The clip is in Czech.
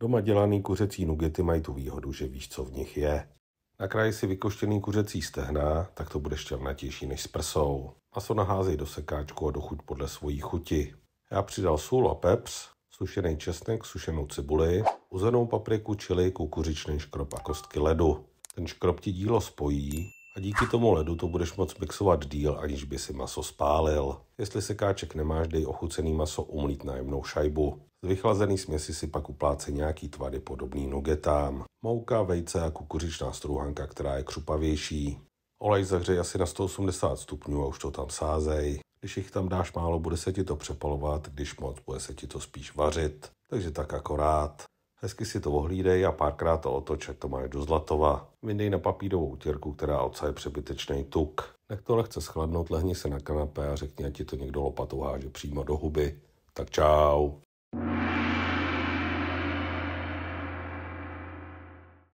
Doma dělaný kuřecí nugety mají tu výhodu, že víš, co v nich je. Na kraji si vykoštěný kuřecí stehna, tak to bude šťavnatější než s prsou. Maso naházej do sekáčku a dochuť podle svojí chuti. Já přidal sůl a pepř, sušený česnek, sušenou cibuli, uzenou papriku, čili kukuřičný škrob a kostky ledu. Ten škrob ti dílo spojí a díky tomu ledu to budeš moc mixovat díl, aniž by si maso spálil. Jestli káček nemáš, dej ochucený maso umlít na jemnou šajbu. Z vychlazený směsi si pak upláce nějaký tvary podobný nugetám. Mouka, vejce a kukuřičná struhanka, která je křupavější. Olej zahřej asi na 180 stupňů a už to tam sázej. Když jich tam dáš málo, bude se ti to přepalovat, když moc, bude se ti to spíš vařit. Takže tak akorát. Hezky si to ohlídej a párkrát to otoč, to máš do zlatova. Vyndej na papírovou utěrku, která odsaje přebytečný tuk. Nech to lehce schladnout, lehni se na kanapé a řekni, ať ti to někdo lopatou háže přímo do huby. Tak čau.